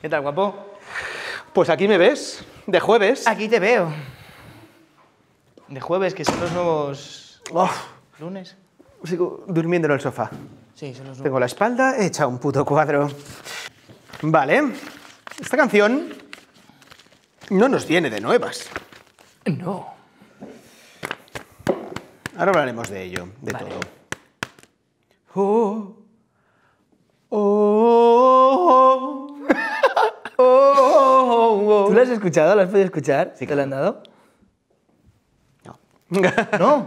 ¿Qué tal, guapo? Pues aquí me ves, de jueves. Aquí te veo. De jueves, que son los nuevos... ¿Lunes? Sigo durmiendo en el sofá. Sí, son los Tengo la espalda hecha un puto cuadro. Vale. Esta canción no nos viene de nuevas. No. Ahora hablaremos de ello, de todo. Oh. lo has escuchado? ¿Lo has podido escuchar? Sí, que lo han dado? No. ¿No?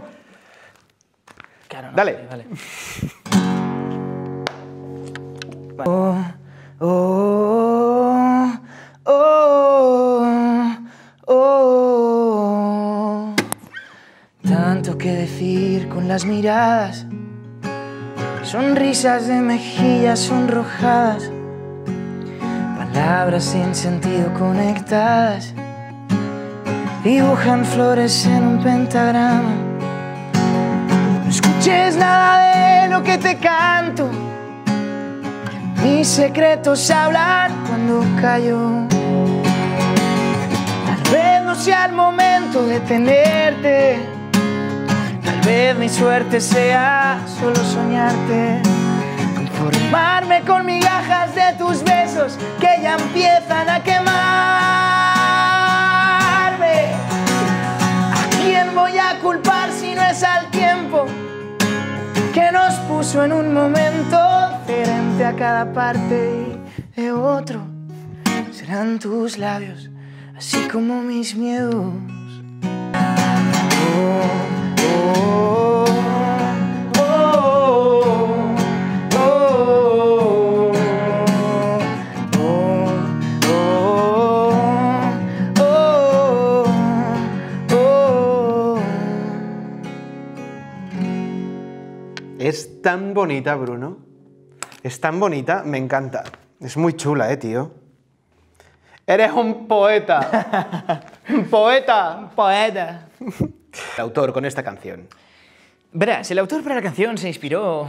Dale. Oh, oh, oh, Tanto que decir con las miradas, sonrisas de mejillas sonrojadas Palabras sin sentido conectadas dibujan flores en un pentagrama. No escuches nada de lo que te canto. Mis secretos hablan cuando callo. Tal vez no sea el momento de tenerte. Tal vez mi suerte sea solo soñarte. Conformarme en un momento diferente a cada parte y de otro. Serán tus labios, así como mis miedos. tan bonita, Bruno. Es tan bonita, me encanta. Es muy chula, eh, tío. Eres un poeta. poeta. poeta. El autor con esta canción. Verás, el autor para la canción se inspiró.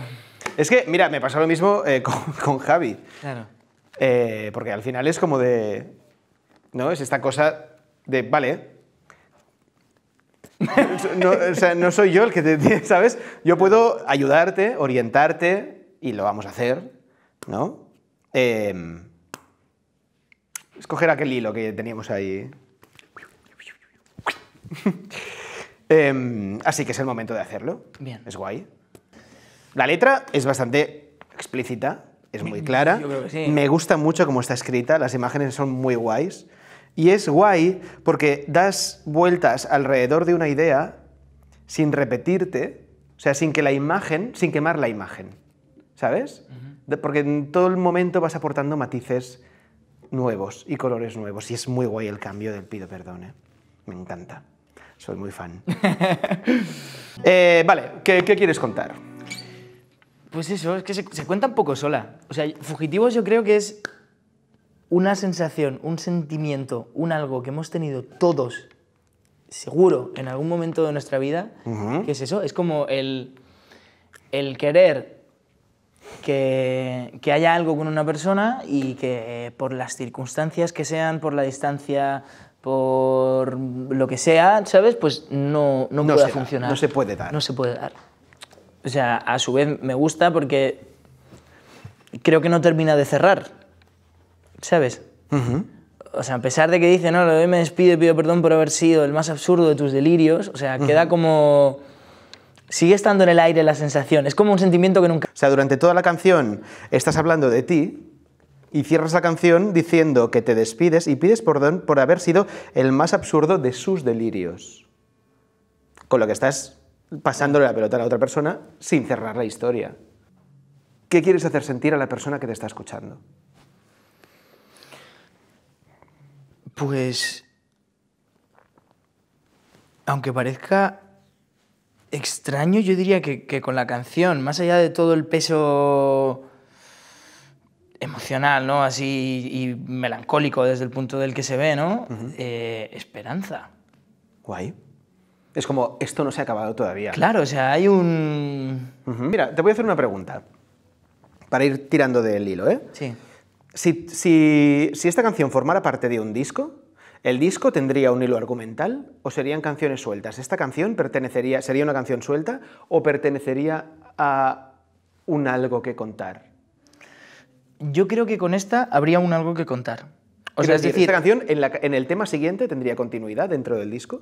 Es que, mira, me pasa lo mismo eh, con, con, Javi. Claro. Eh, porque al final es como de. ¿No? Es esta cosa de, vale, no, o sea, no soy yo el que te, ¿sabes? Yo puedo ayudarte, orientarte, y lo vamos a hacer, ¿no? Em, escoger aquel hilo que teníamos ahí. Em, así que es el momento de hacerlo. Bien. Es guay. La letra es bastante explícita, es muy clara. Me gusta mucho cómo está escrita, las imágenes son muy guays. Y es guay porque das vueltas alrededor de una idea sin repetirte, o sea, sin que la imagen, sin quemar la imagen, ¿sabes? Porque en todo el momento vas aportando matices nuevos y colores nuevos. Y es muy guay el cambio del pido perdón, ¿eh? Me encanta. Soy muy fan. Eh, vale, ¿qué, quieres contar? Pues eso, es que se, se cuenta un poco sola. O sea, Fugitivos yo creo que es una sensación, un sentimiento, un algo que hemos tenido todos, seguro, en algún momento de nuestra vida, que es eso, es como el, querer que, haya algo con una persona y que eh, por las circunstancias que sean, por la distancia, por lo que sea, ¿sabes? Pues no, no, funcionar. no se puede dar. No se puede dar. O sea, a su vez me gusta porque creo que no termina de cerrar. ¿sabes? O sea, a pesar de que dice, no, lo doy, me despido y pido perdón por haber sido el más absurdo de tus delirios, o sea, queda como... Sigue estando en el aire la sensación, es como un sentimiento que nunca... O sea, durante toda la canción estás hablando de ti, y cierras la canción diciendo que te despides y pides perdón por haber sido el más absurdo de sus delirios. Con lo que estás pasándole la pelota a la otra persona sin cerrar la historia. ¿Qué quieres hacer sentir a la persona que te está escuchando? Pues, aunque parezca extraño, yo diría que, con la canción, más allá de todo el peso emocional, ¿no? Así y melancólico desde el punto del que se ve, ¿no? Eh, esperanza. Guay. Es como, esto no se ha acabado todavía. Claro, o sea, hay un... Mira, te voy a hacer una pregunta, para ir tirando del hilo, ¿eh? Sí. Si, esta canción formara parte de un disco, ¿El disco tendría un hilo argumental o serían canciones sueltas? ¿Esta canción pertenecería, sería una canción suelta o pertenecería a un algo que contar? Yo creo que con esta habría un algo que contar. O ¿esta canción en, el tema siguiente tendría continuidad dentro del disco?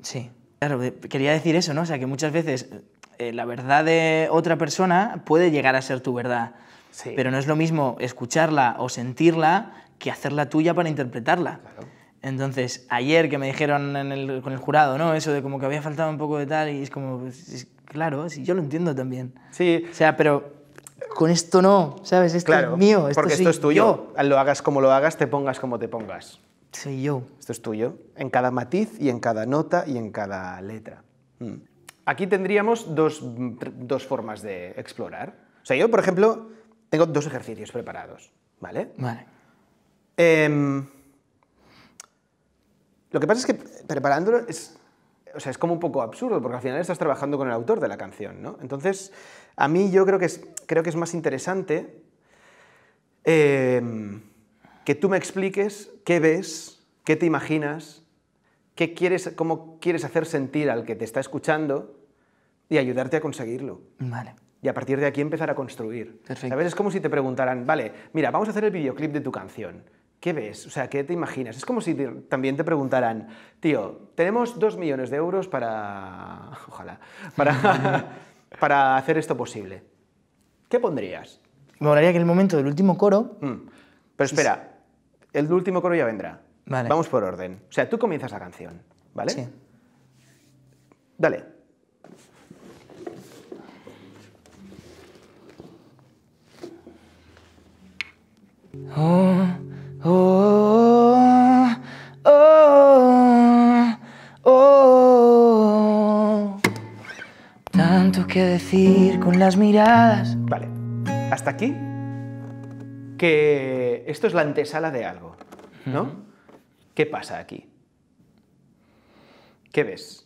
Sí. Claro, eh, quería decir eso, ¿no? O sea, que muchas veces eh, la verdad de otra persona puede llegar a ser tu verdad pero no es lo mismo escucharla o sentirla que hacerla tuya para interpretarla. Entonces, ayer que me dijeron con el jurado, ¿no? Eso de como que había faltado un poco de tal, y es como, pues, claro, sí, yo lo entiendo también. Sí. O sea, pero con esto no, ¿sabes? Esto claro, es mío. Esto porque esto es tuyo. Lo hagas como lo hagas, te pongas como te pongas. Soy yo. Esto es tuyo. En cada matiz y en cada nota y en cada letra. Mm. Aquí tendríamos dos, mm, dos formas de explorar. O sea, yo, por ejemplo, tengo dos ejercicios preparados, ¿vale? Vale. Em, lo que pasa es que preparándolo es, o sea, es como un poco absurdo, porque al final estás trabajando con el autor de la canción, ¿no? Entonces, a mí yo creo que es, creo que es más interesante em, que tú me expliques qué ves, qué te imaginas, qué quieres, cómo quieres hacer sentir al que te está escuchando y ayudarte a conseguirlo. Vale y a partir de aquí empezar a construir. Perfecto. ¿Sabes? Es como si te preguntaran, vale, mira, vamos a hacer el videoclip de tu canción. ¿Qué ves? O sea, ¿qué te imaginas? Es como si también te preguntaran, tío, tenemos dos millones de euros para... Ojalá. Para, para hacer esto posible. ¿Qué pondrías? Me molaría que en el momento del último coro... Mm. Pero espera, el último coro ya vendrá. Vale. Vamos por orden. O sea, tú comienzas la canción, ¿vale? Sí. Dale. Oh oh, oh, oh, Tanto que decir con las miradas. Vale, hasta aquí que esto es la antesala de algo, ¿no? ¿Qué pasa aquí? ¿Qué ves?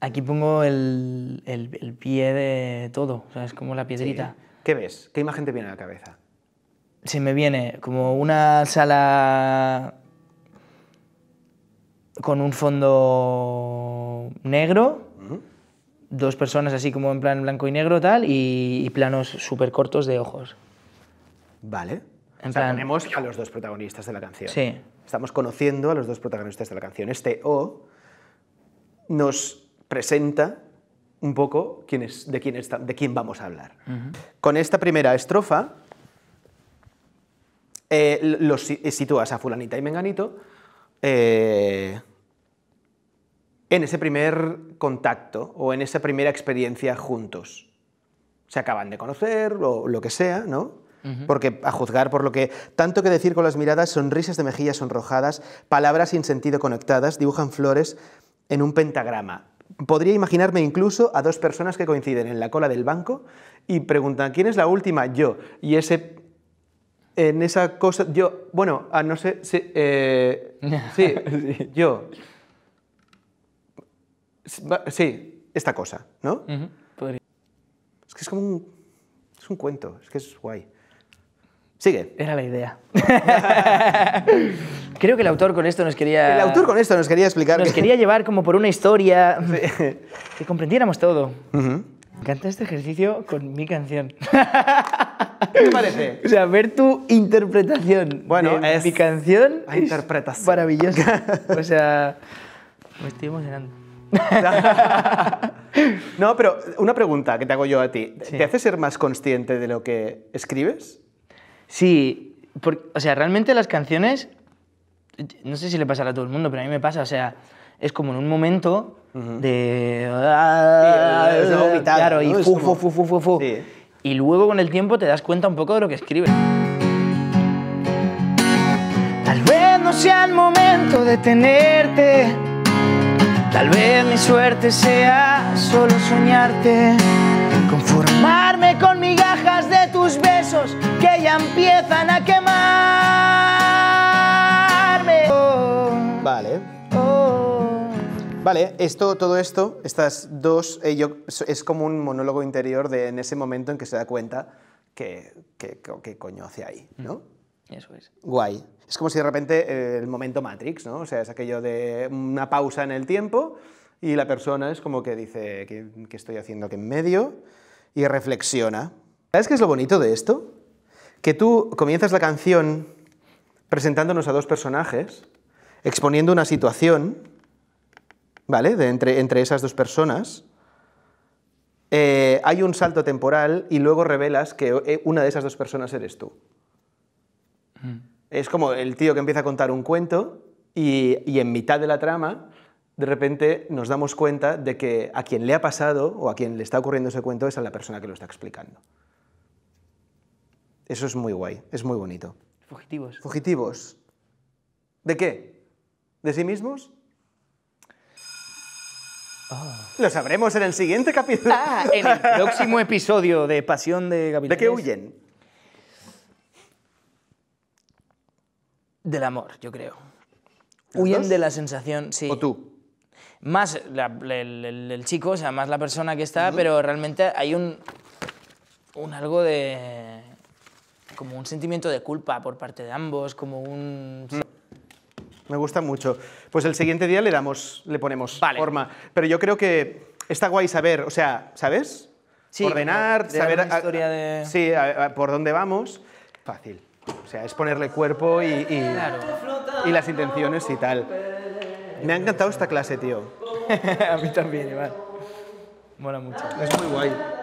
Aquí pongo el, pie de todo, o sea, es como la piedrita. ¿Qué ves? ¿Qué imagen te viene a la cabeza? se me viene como una sala con un fondo negro, dos personas así como en plan blanco y negro tal, y, planos súper cortos de ojos. Vale. En plan... a los dos protagonistas de la canción. Sí. Estamos conociendo a los dos protagonistas de la canción. Este O nos presenta un poco quién de, quién está, de quién vamos a hablar. Con esta primera estrofa eh, los eh, sitúas a fulanita y menganito eh, en ese primer contacto o en esa primera experiencia juntos. Se acaban de conocer o lo que sea, ¿no? Porque a juzgar por lo que tanto que decir con las miradas, sonrisas de mejillas sonrojadas, palabras sin sentido conectadas, dibujan flores en un pentagrama. Podría imaginarme incluso a dos personas que coinciden en la cola del banco y preguntan, ¿quién es la última? Yo. Y ese en esa cosa, yo, bueno, ah, no sé, sí, eh, yo, sí, esta cosa, ¿no? Es que es como un, es un cuento, es que es guay. Sigue. Era la idea. Creo que el autor con esto nos quería... El autor con esto nos quería explicar... Nos quería llevar como por una historia que comprendiéramos todo. Me encanta este ejercicio con mi canción. ¿Qué te parece? O sea, ver tu interpretación bueno, es mi canción la es maravillosa. O sea, me estoy emocionando. no, pero una pregunta que te hago yo a ti. ¿Te hace ser más consciente de lo que escribes? Sí, o sea, realmente las canciones, no sé si le pasará a todo el mundo, pero a mí me pasa, o sea, es como en un momento de... Ah, ah, claro, y Y luego con el tiempo te das cuenta un poco de lo que escribe Tal vez no sea el momento de tenerte. Tal vez mi suerte sea solo soñarte. Conformarme con migajas de tus besos que ya empiezan a quemarme Vale. Vale, esto, todo esto, estas dos, eh, es como un monólogo interior de en ese momento en que se da cuenta que, coño hace ahí, mm. ¿no? Eso es. Guay. Es como si de repente eh, el momento Matrix, ¿no? O sea, es aquello de una pausa en el tiempo y la persona es como que dice, que qué estoy haciendo aquí en medio? Y reflexiona. ¿Sabes qué es lo bonito de esto? Que tú comienzas la canción presentándonos a dos personajes, exponiendo una situación, ¿vale? entre, esas dos personas, eh, hay un salto temporal y luego revelas que eh, una de esas dos personas eres tú. Mm. Es como el tío que empieza a contar un cuento y, y en mitad de la trama de repente nos damos cuenta de que a quien le ha pasado o a quien le está ocurriendo ese cuento es a la persona que lo está explicando. Eso es muy guay, es muy bonito. Fugitivos. Fugitivos. ¿De qué? ¿De sí mismos? Ah. Lo sabremos en el siguiente capítulo. Ah, en el próximo episodio de Pasión de Gavilanes. ¿De qué huyen? Del amor, yo creo. Huyen de la sensación, sí. ¿O tú? Más el, chico, o sea, más la persona que está, pero realmente hay un, un algo de... como un sentimiento de culpa por parte de ambos, como un... Mm. Me gusta mucho. Pues el siguiente día le damos, le ponemos forma. Pero yo creo que está guay saber, o sea, ¿sabes? Sí, Ordenar, saber... Sí, por dónde vamos. Fácil. O sea, es ponerle cuerpo y, y, y las intenciones y tal. Me ha encantado esta clase, tío. a mí también, Iván. Mola mucho. Es muy guay.